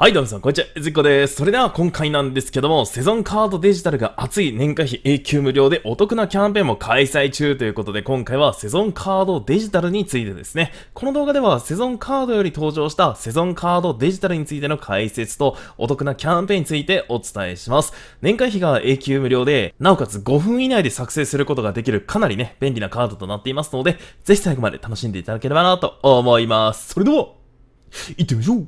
はい、どうもさん、こんにちは。ずっこです。それでは今回なんですけども、セゾンカードデジタルが熱い年会費永久無料でお得なキャンペーンも開催中ということで、今回はセゾンカードデジタルについてですね。この動画ではセゾンカードより登場したセゾンカードデジタルについての解説とお得なキャンペーンについてお伝えします。年会費が永久無料で、なおかつ5分以内で作成することができるかなりね、便利なカードとなっていますので、ぜひ最後まで楽しんでいただければなと思います。それでは、行ってみましょう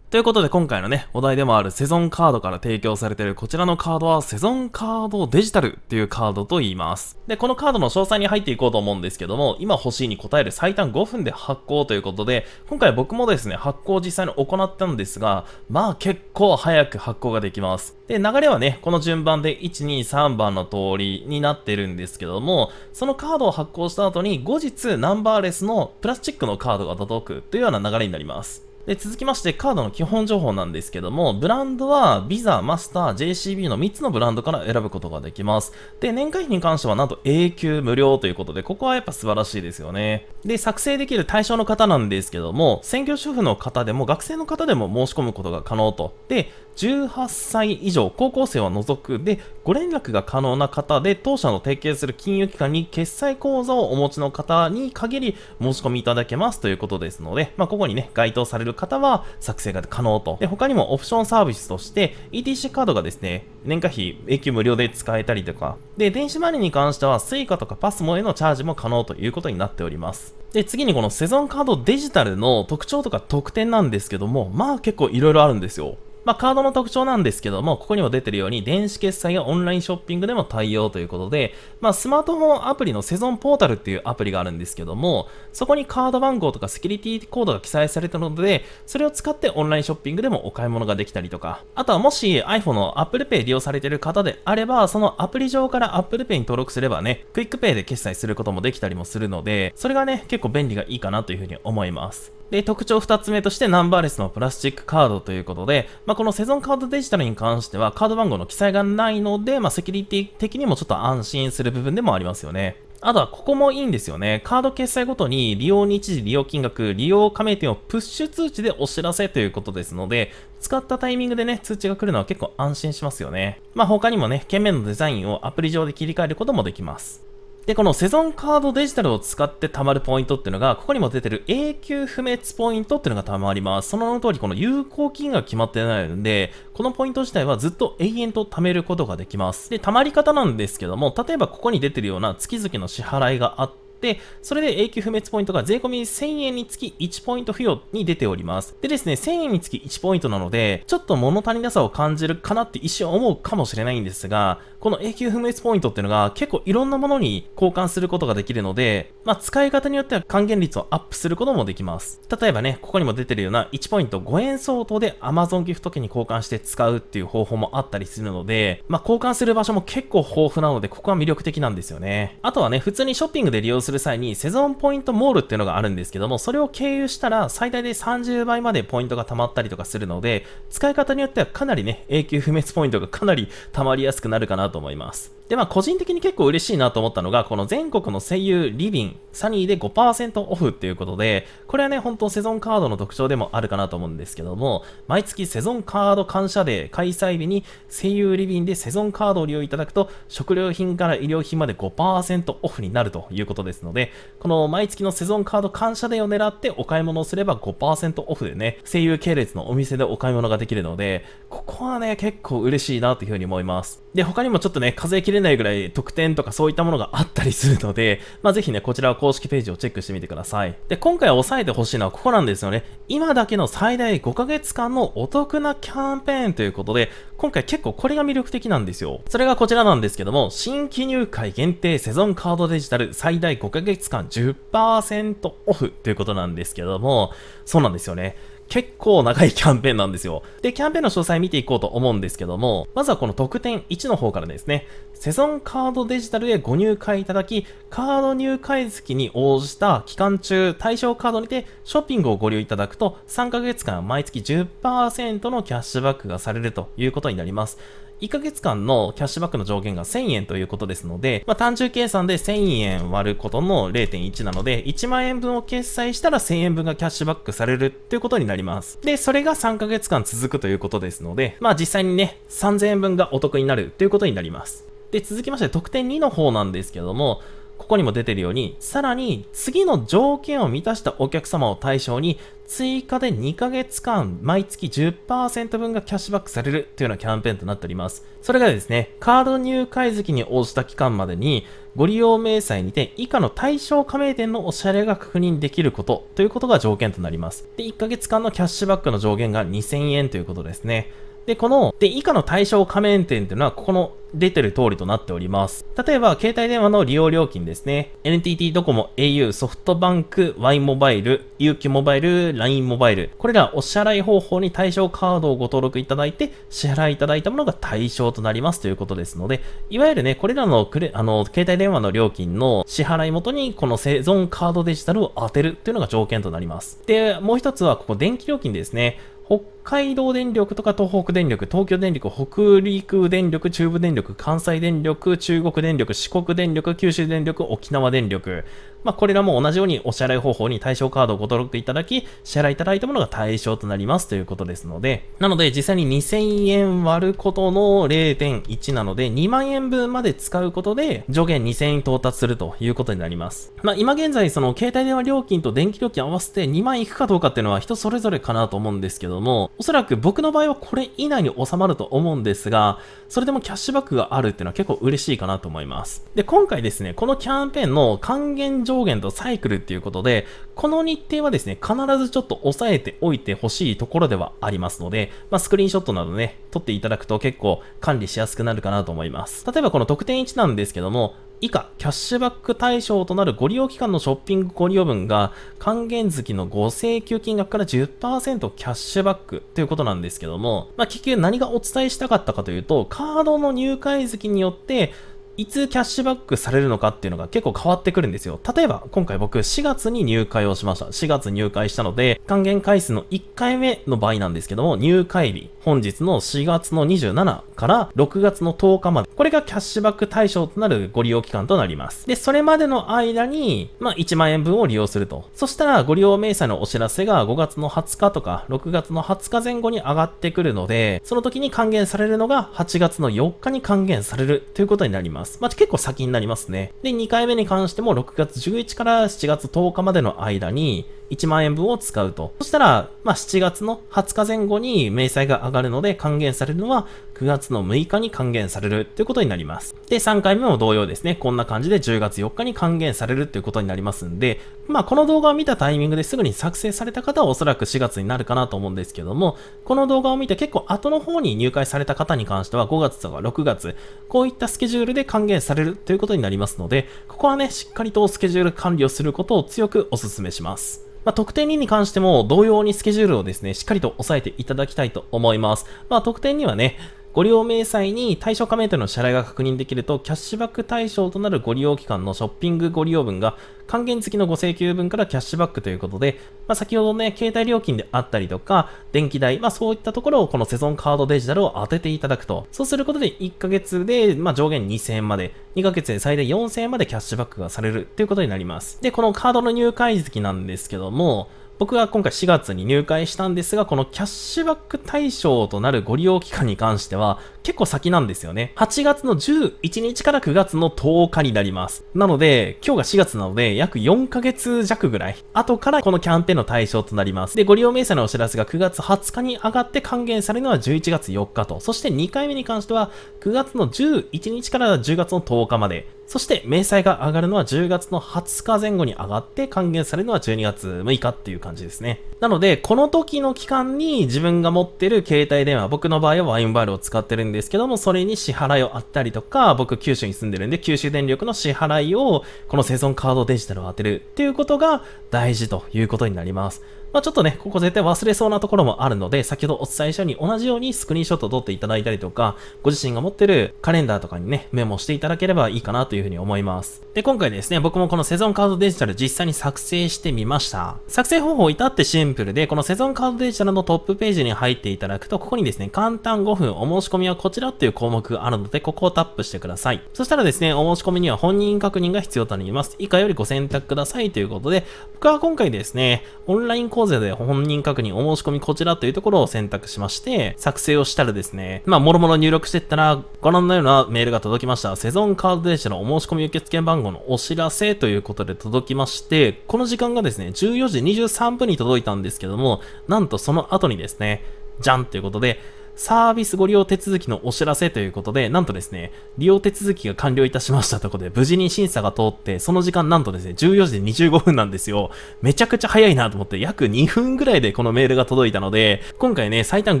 ということで今回のね、お題でもあるセゾンカードから提供されているこちらのカードはセゾンカードデジタルっていうカードと言います。で、このカードの詳細に入っていこうと思うんですけども、今欲しいに答える最短5分で発行ということで、今回僕もですね、発行実際に行ったんですが、まあ結構早く発行ができます。で、流れはね、この順番で1、2、3番の通りになってるんですけども、そのカードを発行した後に後日ナンバーレスのプラスチックのカードが届くというような流れになります。で、続きましてカードの基本情報なんですけども、ブランドはビザ、マスター、JCB の3つのブランドから選ぶことができます。で、年会費に関してはなんと永久無料ということで、ここはやっぱ素晴らしいですよね。で、作成できる対象の方なんですけども、専業主婦の方でも学生の方でも申し込むことが可能と。で、18歳以上、高校生は除くで、ご連絡が可能な方で、当社の提携する金融機関に決済口座をお持ちの方に限り申し込みいただけますということですので、まあ、ここにね、該当される方は作成が可能と。で、他にもオプションサービスとして、ETC カードがですね、年会費、永久無料で使えたりとか、で、電子マネーに関しては、Suica とか PASMO へのチャージも可能ということになっております。で、次にこのセゾンカードデジタルの特徴とか特典なんですけども、まあ結構いろいろあるんですよ。まあ、カードの特徴なんですけども、ここにも出てるように、電子決済やオンラインショッピングでも対応ということで、まあ、スマートフォンアプリのセゾンポータルっていうアプリがあるんですけども、そこにカード番号とかセキュリティコードが記載されたので、それを使ってオンラインショッピングでもお買い物ができたりとか、あとはもし iPhone の Apple Pay 利用されている方であれば、そのアプリ上から Apple Pay に登録すればね、クイックペイで決済することもできたりもするので、それがね、結構便利がいいかなというふうに思います。で、特徴2つ目としてナンバーレスのプラスチックカードということで、まあ、このセゾンカードデジタルに関してはカード番号の記載がないので、まあ、セキュリティ的にもちょっと安心する部分でもありますよね。あとはここもいいんですよね。カード決済ごとに利用日時、利用金額、利用加盟店をプッシュ通知でお知らせということですので、使ったタイミングでね、通知が来るのは結構安心しますよね。まあ他にもね、券名のデザインをアプリ上で切り替えることもできます。で、このセゾンカードデジタルを使って貯まるポイントっていうのが、ここにも出てる永久不滅ポイントっていうのが貯まります。その名の通り、この有効金が決まってないので、このポイント自体はずっと永遠と貯めることができます。で、貯まり方なんですけども、例えばここに出てるような月々の支払いがあって、で、それで永久不滅ポイントが税込み1000円につき1ポイント付与に出ております。でですね、1000円につき1ポイントなので、ちょっと物足りなさを感じるかなって一瞬思うかもしれないんですが、この永久不滅ポイントっていうのが結構いろんなものに交換することができるので、まあ、使い方によっては還元率をアップすることもできます。例えばね、ここにも出てるような1ポイント5円相当で Amazon ギフト券に交換して使うっていう方法もあったりするので、まあ、交換する場所も結構豊富なので、ここは魅力的なんですよね。あとはね、普通にショッピングで利用するる際に、セゾンポイントモールっていうのがあるんですけども、それを経由したら最大で30倍までポイントが貯まったりとかするので、使い方によってはかなりね、永久不滅ポイントがかなり貯まりやすくなるかなと思います。で、まあ個人的に結構嬉しいなと思ったのが、この全国の声優リビン、サニーで5%オフっていうことで、これはね、本当セゾンカードの特徴でもあるかなと思うんですけども、毎月セゾンカード感謝デー開催日に声優リビンでセゾンカードを利用いただくと、食料品から医療品まで5%オフになるということです。ですので、この毎月のセゾンカード感謝デーを狙ってお買い物をすれば5%オフでね、声優系列のお店でお買い物ができるので、ここはね、結構嬉しいなというふうに思います。で、他にもちょっとね、数えきれないぐらい特典とかそういったものがあったりするので、まあ、ぜひね、こちらは公式ページをチェックしてみてください。で、今回押さえてほしいのはここなんですよね。今だけの最大5ヶ月間のお得なキャンペーンということで、今回結構これが魅力的なんですよ。それがこちらなんですけども、新規入会限定セゾンカードデジタル最大5ヶ月間10%オフということなんですけども、そうなんですよね。結構長いキャンペーンなんですよ。で、キャンペーンの詳細見ていこうと思うんですけども、まずはこの特典1の方からですね、セゾンカードデジタルへご入会いただき、カード入会月に応じた期間中、対象カードにてショッピングをご利用いただくと、3ヶ月間毎月10%のキャッシュバックがされるということになります。1ヶ月間のキャッシュバックの上限が1000円ということですので、まあ、単純計算で1000円割ることの0.1なので、1万円分を決済したら1000円分がキャッシュバックされるということになります。で、それが3ヶ月間続くということですので、まあ実際にね、3000円分がお得になるということになります。で、続きまして、得点2の方なんですけども、ここにも出てるように、さらに次の条件を満たしたお客様を対象に、追加で2ヶ月間、毎月10%分がキャッシュバックされるというようなキャンペーンとなっております。それがですね、カード入会月に応じた期間までに、ご利用明細にて以下の対象加盟店のお支払いが確認できることということが条件となります。で、1ヶ月間のキャッシュバックの上限が2000円ということですね。で、この、で、以下の対象加盟店っていうのは、ここの出てる通りとなっております。例えば、携帯電話の利用料金ですね。NTT ドコモ、au、ソフトバンク、Y モバイル、UQ モバイル、LINE モバイル。これらお支払い方法に対象カードをご登録いただいて、支払いいただいたものが対象となりますということですので、いわゆるね、これらのクレ、あの、携帯電話の料金の支払い元に、この生存カードデジタルを当てるというのが条件となります。で、もう一つは、ここ電気料金ですね。北海道電力とか東北電力、東京電力、北陸電力、中部電力、関西電力、中国電力、四国電力、九州電力、沖縄電力。まあ、これらも同じようにお支払い方法に対象カードをご登録いただき、支払いいただいたものが対象となりますということですので、なので実際に2000円割ることの0.1なので、2万円分まで使うことで上限2000円到達するということになります。まあ、今現在その携帯電話料金と電気料金合わせて2万いくかどうかっていうのは人それぞれかなと思うんですけども、おそらく僕の場合はこれ以内に収まると思うんですが、それでもキャッシュバックがあるっていうのは結構嬉しいかなと思います。で、今回ですね、このキャンペーンの還元上限とサイクルっていうことで、この日程はですね、必ずちょっと押さえておいてほしいところではありますので、まあ、スクリーンショットなどね、撮っていただくと結構管理しやすくなるかなと思います。例えばこの得点1なんですけども、以下キャッシュバック対象となるご利用期間のショッピングご利用分が還元月のご請求金額から10%キャッシュバックということなんですけども、まあ、結局何がお伝えしたかったかというと、カードの入会月によっていつキャッシュバックされるのかっていうのが結構変わってくるんですよ。例えば、今回僕4月に入会をしました。4月入会したので、還元回数の1回目の場合なんですけども、入会日、本日の4月の27から6月の10日まで、これがキャッシュバック対象となるご利用期間となります。で、それまでの間に、まあ、1万円分を利用すると。そしたら、ご利用明細のお知らせが5月の20日とか、6月の20日前後に上がってくるので、その時に還元されるのが8月の4日に還元されるということになります。ます。まあ、結構先になりますね。で、2回目に関しても6月11から7月10日までの間に、1万円分を使うと。そしたら、まあ、7月の20日前後に明細が上がるので還元されるのは9月の6日に還元されるということになります。で、3回目も同様ですね。こんな感じで10月4日に還元されるということになりますんで、まあ、この動画を見たタイミングですぐに作成された方はおそらく4月になるかなと思うんですけども、この動画を見て結構後の方に入会された方に関しては5月とか6月、こういったスケジュールで還元されるということになりますので、ここはね、しっかりとスケジュール管理をすることを強くお勧めします。まあ、得点2に関しても同様にスケジュールをですね、しっかりと押さえていただきたいと思います。まあ、得点2はね、ご利用明細に対象加盟店の支払いが確認できると、キャッシュバック対象となるご利用期間のショッピングご利用分が、還元付きのご請求分からキャッシュバックということで、まあ、先ほどね、携帯料金であったりとか、電気代、まあ、そういったところをこのセゾンカードデジタルを当てていただくと。そうすることで、1ヶ月で、まあ、上限2000円まで、2ヶ月で最大4000円までキャッシュバックがされるということになります。で、このカードの入会月なんですけども、僕は今回4月に入会したんですが、このキャッシュバック対象となるご利用期間に関しては、結構先なんですよね。8月の11日から9月の10日になります。なので、今日が4月なので、約4ヶ月弱ぐらい、後からこのキャンペーンの対象となります。で、ご利用明細のお知らせが9月20日に上がって還元されるのは11月4日と、そして2回目に関しては、9月の11日から10月の10日まで、そして、明細が上がるのは10月の20日前後に上がって、還元されるのは12月6日っていう感じですね。なので、この時の期間に自分が持ってる携帯電話、僕の場合はワインバールを使ってるんですけども、それに支払いをあったりとか、僕九州に住んでるんで、九州電力の支払いを、この生存カードデジタルを当てるっていうことが大事ということになります。まあ、ちょっとね、ここ絶対忘れそうなところもあるので、先ほどお伝えしたように同じようにスクリーンショットを撮っていただいたりとか、ご自身が持ってるカレンダーとかにね、メモしていただければいいかなというふうに思います。で、今回ですね、僕もこのセゾンカードデジタル実際に作成してみました。作成方法至ってシンプルで、このセゾンカードデジタルのトップページに入っていただくと、ここにですね、簡単5分お申し込みはこちらっていう項目があるので、ここをタップしてください。そしたらですね、お申し込みには本人確認が必要となります。以下よりご選択くださいということで、僕は今回ですね、オンライン講構で本人確認お申し込みこちらというところを選択しまして、作成をしたらですね、まあ、もろもろ入力していったら、ご覧のようなメールが届きました。セゾンカード電車のお申し込み受付番号のお知らせということで届きまして、この時間がですね、14時23分に届いたんですけども、なんとその後にですね、じゃんということで、サービスご利用手続きのお知らせということで、なんとですね、利用手続きが完了いたしましたということで、無事に審査が通って、その時間なんとですね、14時で25分なんですよ。めちゃくちゃ早いなと思って、約2分ぐらいでこのメールが届いたので、今回ね、最短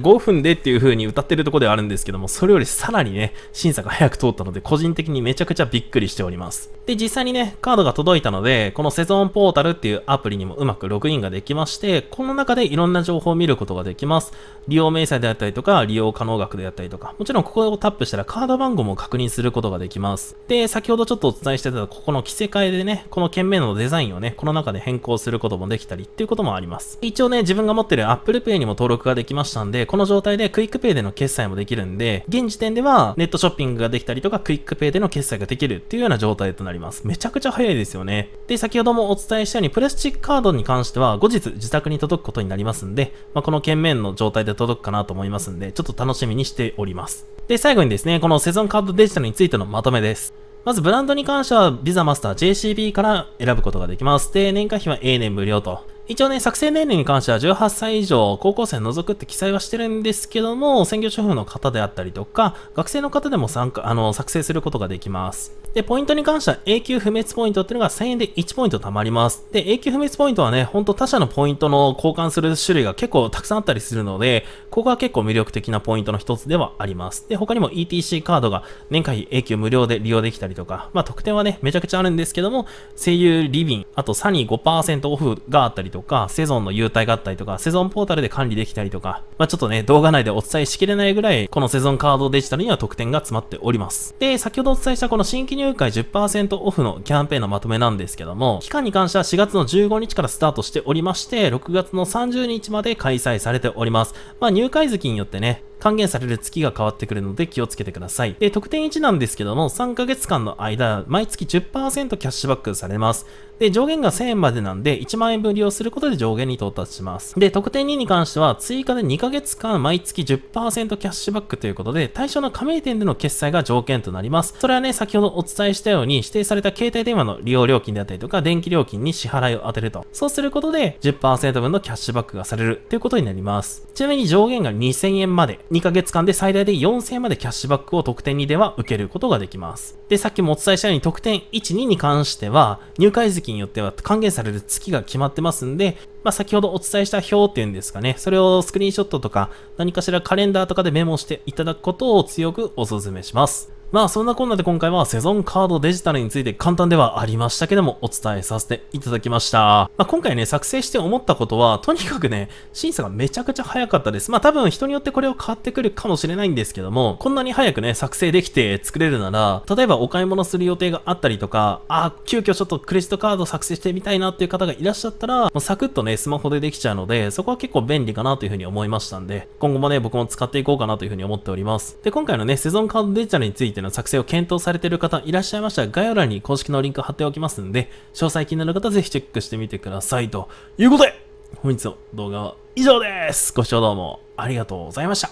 5分でっていう風に歌ってるとこではあるんですけども、それよりさらにね、審査が早く通ったので、個人的にめちゃくちゃびっくりしております。で、実際にね、カードが届いたので、このセゾンポータルっていうアプリにもうまくログインができまして、この中でいろんな情報を見ることができます。利用明細であったりとか、利用可能額であったりとか、もちろんここをタップしたらカード番号も確認することができます。で、先ほどちょっとお伝えしてたここの着せ替えでね、この券名のデザインをね、この中で変更することもできたりっていうこともあります。一応ね、自分が持ってる Apple Pay にも登録ができましたんで、この状態でクイックペイでの決済もできるんで、現時点ではネットショッピングができたりとか、クイックペイでの決済ができるっていうような状態となります。めちゃくちゃ早いですよね。で、先ほどもお伝えしたように、プラスチックカードに関しては後日自宅に届くことになりますんで、まあ、この券面の状態で届くかなと思いますんで、ちょっと楽しみにしております。で、最後にですね、このセゾンカードデジタルについてのまとめです。まずブランドに関しては Visa Master JCB から選ぶことができます。で、年会費は永年無料と。一応ね、作成年齢に関しては18歳以上、高校生除くって記載はしてるんですけども、専業主婦の方であったりとか、学生の方でも参加、あの、作成することができます。で、ポイントに関しては永久不滅ポイントっていうのが1000円で1ポイント貯まります。で、永久不滅ポイントはね、ほんと他社のポイントの交換する種類が結構たくさんあったりするので、ここは結構魅力的なポイントの一つではあります。で、他にも ETC カードが年会費永久無料で利用できたりとか、まあ特典はね、めちゃくちゃあるんですけども、声優リビン、あとサニー5%オフがあったりとか、とか、セゾンの優待があったりとか、セゾンポータルで管理できたりとか、まあ、ちょっとね、動画内でお伝えしきれないぐらい、このセゾンカードデジタルには特典が詰まっております。で、先ほどお伝えしたこの新規入会10%オフのキャンペーンのまとめなんですけども、期間に関しては4月の15日からスタートしておりまして、6月の30日まで開催されております。まあ、入会月によってね、還元される月が変わってくるので気をつけてください。で、特典1なんですけども、3ヶ月間の間、毎月10%キャッシュバックされます。で、上限が1000円までなんで、1万円分利用することで上限に到達します。で、特典2に関しては、追加で2ヶ月間毎月10%キャッシュバックということで、対象の加盟店での決済が条件となります。それはね、先ほどお伝えしたように、指定された携帯電話の利用料金であったりとか、電気料金に支払いを当てると。そうすることで、10%分のキャッシュバックがされるということになります。ちなみに上限が2000円まで。2ヶ月間で最大で4000円までキャッシュバックを特典2では受けることができます。で、さっきもお伝えしたように特典1、2に関しては、入会月によっては還元される月が決まってますんで、まあ、先ほどお伝えした表っていうんですかね、それをスクリーンショットとか何かしらカレンダーとかでメモしていただくことを強くお勧めします。まあそんなこんなで今回はセゾンカードデジタルについて簡単ではありましたけどもお伝えさせていただきました。まあ今回ね、作成して思ったことは、とにかくね、審査がめちゃくちゃ早かったです。まあ多分人によってこれを変わってくるかもしれないんですけども、こんなに早くね、作成できて作れるなら、例えばお買い物する予定があったりとか、あ、あ、急遽ちょっとクレジットカード作成してみたいなっていう方がいらっしゃったら、もうサクッとね、スマホでできちゃうので、そこは結構便利かなというふうに思いましたんで、今後もね、僕も使っていこうかなというふうに思っております。で、今回のね、セゾンカードデジタルについての作成を検討されている方いらっしゃいましたら、概要欄に公式のリンク貼っておきますので、詳細気になる方ぜひチェックしてみてください。ということで、本日の動画は以上です。ご視聴どうもありがとうございました。